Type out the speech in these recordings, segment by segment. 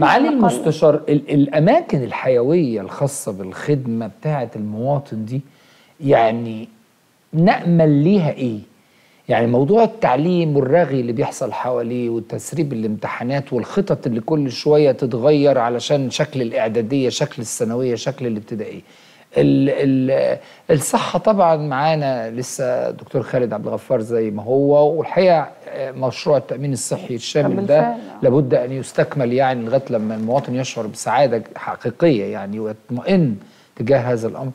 يعني معالي المستشار الاماكن الحيويه الخاصه بالخدمه بتاعه المواطن دي يعني نامل ليها ايه؟ يعني موضوع التعليم والرغي اللي بيحصل حواليه وتسريب الامتحانات والخطط اللي كل شويه تتغير علشان شكل الاعداديه، شكل الثانويه، شكل الابتدائيه، الصحة طبعا معانا لسه دكتور خالد عبد الغفار زي ما هو والحقيقة آه، مشروع التأمين الصحي الشامل ده لابد أن يستكمل يعني لغاية لما المواطن يشعر بسعادة حقيقية يعني ويطمئن تجاه هذا الأمر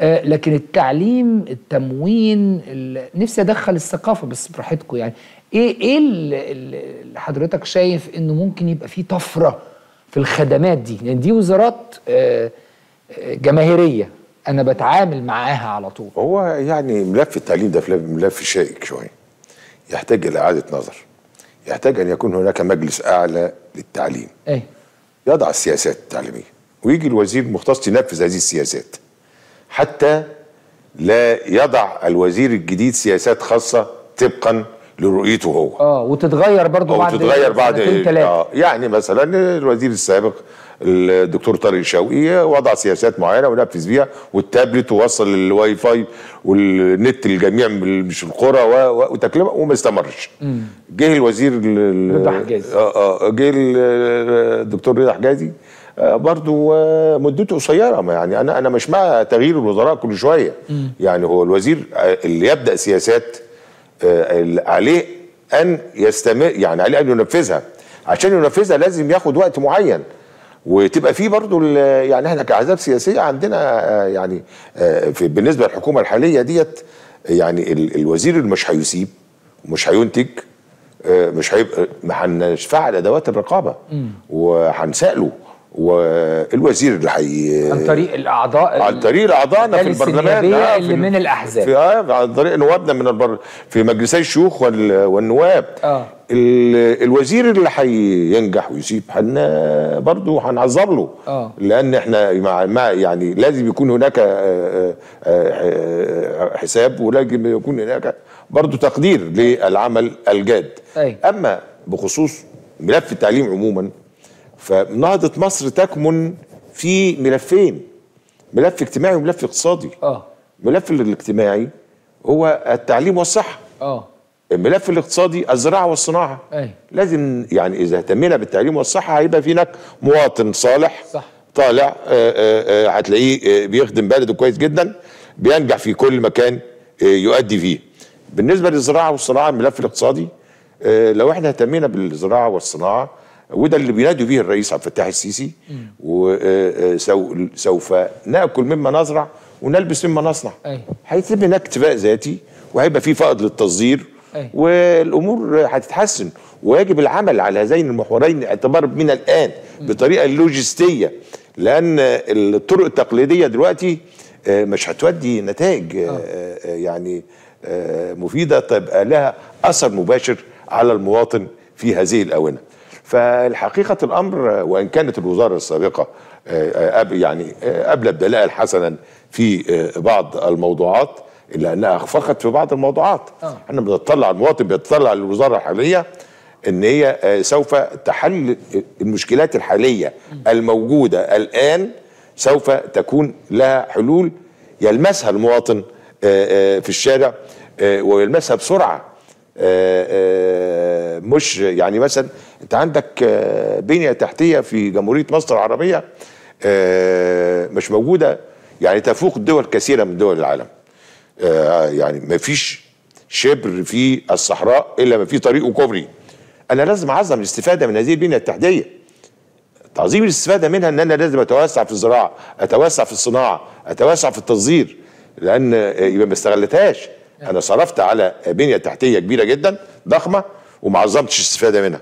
آه، لكن التعليم التموين نفسي أدخل الثقافة بس براحتكم يعني إيه إيه اللي حضرتك شايف إنه ممكن يبقى فيه طفرة في الخدمات دي لأن يعني دي وزارات آه جماهيريه انا بتعامل معاها على طول هو يعني ملف التعليم ده ملف شائك شويه يحتاج الى اعاده نظر يحتاج ان يكون هناك مجلس اعلى للتعليم أي. يضع السياسات التعليميه ويجي الوزير المختص ينفذ هذه السياسات حتى لا يضع الوزير الجديد سياسات خاصه طبقا لرؤيته هو اه وتتغير برضه بعد وتتغير بعد آه يعني مثلا الوزير السابق الدكتور طارق شوقي وضع سياسات معينه ونفذ بيها والتابلت ووصل الواي فاي والنت للجميع مش القرى وتكلفه وما استمرش جه الوزير رضا حجازي اه, آه، جه الدكتور رضا حجازي آه، برضو آه، مدته قصيره يعني انا انا مش مع تغيير الوزراء كل شويه يعني هو الوزير اللي يبدا سياسات عليه ان يستمر يعني عليه ان ينفذها عشان ينفذها لازم ياخد وقت معين وتبقى فيه برضو يعني احنا كاحزاب سياسيه عندنا آه، يعني آه، في بالنسبه للحكومه الحاليه ديت يعني الوزير اللي مش هيسيب ومش هينتج آه، مش هيبقى ما هنشفع ادوات الرقابه وهنساله والوزير اللي حي عن طريق الاعضاء عن طريق اعضائنا في البرلمان اللي اللي من الاحزاب في آه عن طريق نوابنا من البر في مجلسي الشيوخ والنواب آه. الوزير اللي هينجح ويسيب حنا برضه هنعذر له آه. لان احنا مع, مع يعني لازم يكون هناك آه، آه، آه، حساب ولازم يكون هناك برضه تقدير للعمل الجاد أي. اما بخصوص ملف التعليم عموما فنهضة مصر تكمن في ملفين ملف اجتماعي وملف اقتصادي اه الملف الاجتماعي هو التعليم والصحة اه الملف الاقتصادي الزراعه والصناعه أي. لازم يعني اذا اهتمينا بالتعليم والصحه هيبقى في هناك مواطن صالح صح. طالع آه، آه، آه، هتلاقيه بيخدم بلده كويس جدا بينجح في كل مكان يؤدي فيه بالنسبه للزراعه والصناعه الملف الاقتصادي لو احنا اهتمينا بالزراعه والصناعه وده اللي بينادي به الرئيس عبد الفتاح السيسي وسوف آه، آه، ناكل مما نزرع ونلبس مما نصنع هيتم هناك اكتفاء ذاتي وهيبقى في فائض للتصدير والامور هتتحسن ويجب العمل على هذين المحورين اعتبار من الان بطريقه لوجستيه لان الطرق التقليديه دلوقتي آه، مش هتودي نتائج يعني مفيده تبقى لها اثر مباشر على المواطن في هذه الاونه فالحقيقة الأمر وإن كانت الوزارة السابقة آه، آه، يعني آه، قبلت دلائل حسنا في بعض الموضوعات إلا أنها أخفقت في بعض الموضوعات آه. احنا بنطلع المواطن بيتطلع للوزارة الحالية ان هي سوف تحل المشكلات الحاليه الموجوده الان سوف تكون لها حلول يلمسها المواطن في الشارع ويلمسها بسرعه آه، آه، مش يعني مثلا انت عندك آه، بنيه تحتيه في جمهوريه مصر العربيه مش موجوده يعني تفوق دول كثيره من دول العالم يعني ما فيش شبر في الصحراء الا ما في طريق وكوبري انا لازم اعظم الاستفاده من هذه البنيه التحتيه تعظيم الاستفاده منها ان انا لازم اتوسع في الزراعه اتوسع في الصناعه اتوسع في التصدير لان يبقى ما استغلتهاش انا صرفت على بنيه تحتيه كبيره جدا ضخمه وما عظمتش الاستفاده منها